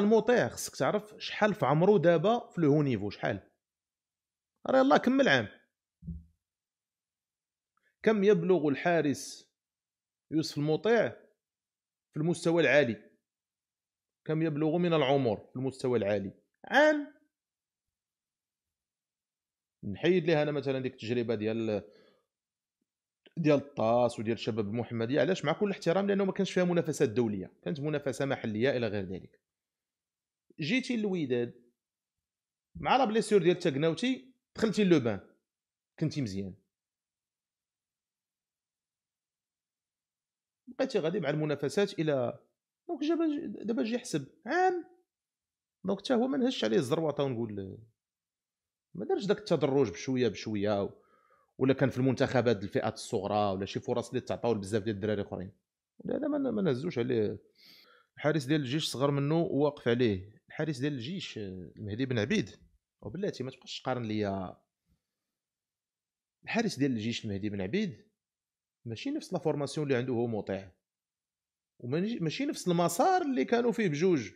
الموطيع خصك تعرف شحال في عمرو دابا في لو نيفو شحال راه يلاه كمل عام كم يبلغ الحارس يوسف المطيع في المستوى العالي كم يبلغ من العمر في المستوى العالي عام نحيد لها انا مثلا ديك التجربه ديال ديال الطاس وديال الشباب المحمدي علاش مع كل احترام لانه ما كانش فيها منافسات دوليه كانت منافسه محليه الى غير ذلك جيتي للوداد مع لا بليسيور ديال تاكناوتي دخلتي لوبان كنتي مزيان بقيتي غادي مع المنافسات الى دونك جاب دابا جي حسب عام دونك حتى هو ما نهش عليه الزروطه ونقول ما دارش داك التدرج بشويه بشويه و... ولا كان في المنتخبات الفئات الصغرى ولا شي فرص اللي تعطاو لبزاف ديال الدراري اخرين هذا ما نهزوش عليه الحارس ديال الجيش صغر منه وواقف عليه الحارس ديال الجيش المهدي آه، بن عبيد وبلاتي ما تبقاش تقارن ليا الحارس ديال الجيش المهدي بن عبيد ماشي نفس لا فورماسيون اللي عنده هو مطيع وماشي نفس المسار اللي كانوا فيه بجوج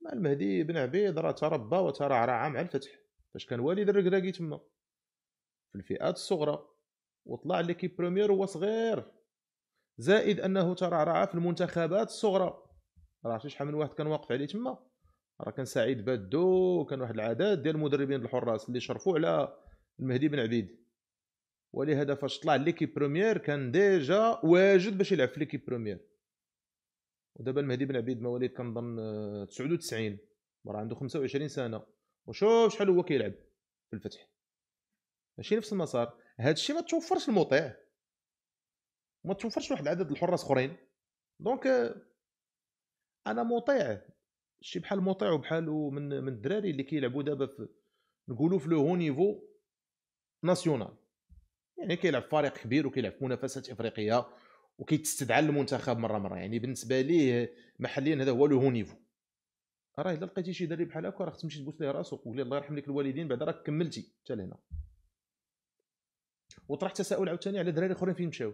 مع المهدي بن عبيد راه تربى وترعرع مع الفتح فاش كان والد الركراكي تما في الفئات الصغرى وطلع ليكيب بروميير وهو صغير زائد انه ترعرع في المنتخبات الصغرى راه شحال من واحد كان واقف عليه تما راه كان سعيد بادو وكان واحد العدد ديال المدربين الحراس اللي شرفوا على المهدي بن عبيد ولهذا فاش طلع ليكيب بروميير كان ديجا واجد باش يلعب في ليكيب بروميير ودابا المهدي بن عبيد مواليد كنظن 99 راه عنده 25 سنه وشوف شحال هو كيلعب في الفتح ماشي نفس المسار هذا الشيء ما توفرش المطيع ما توفرش واحد العدد الحراس اخرين دونك انا مطيع شي بحال مطيع وبحالو من من الدراري اللي كيلعبوا دابا في نقولوا في لو نيفو ناسيونال يعني كيلعب فريق كبير وكيلعب في منافسات افريقيه وكيتستدعى المنتخب مره مره يعني بالنسبه ليه محليا هذا هو لو هو نيفو راه الا لقيتي شي دري بحال هكا راه تمشي تبوس ليه راسو وقول الله يرحم لك الوالدين بعدا راك كملتي حتى لهنا وطرح تساؤل عاوتاني على دراري اخرين فين مشاو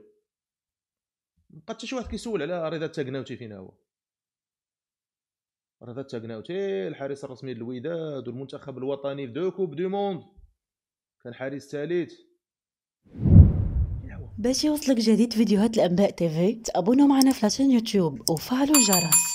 بقى حتى شي واحد كيسول على رضا تاكناوتي فينا هو راه تاغناو تي الحارس الرسمي للوداد والمنتخب الوطني في دو كوب دو موند كان حارس ثالث باش يوصلك جديد فيديوهات الانباء تيفي تابونا معنا في لاشين يوتيوب وفعلوا الجرس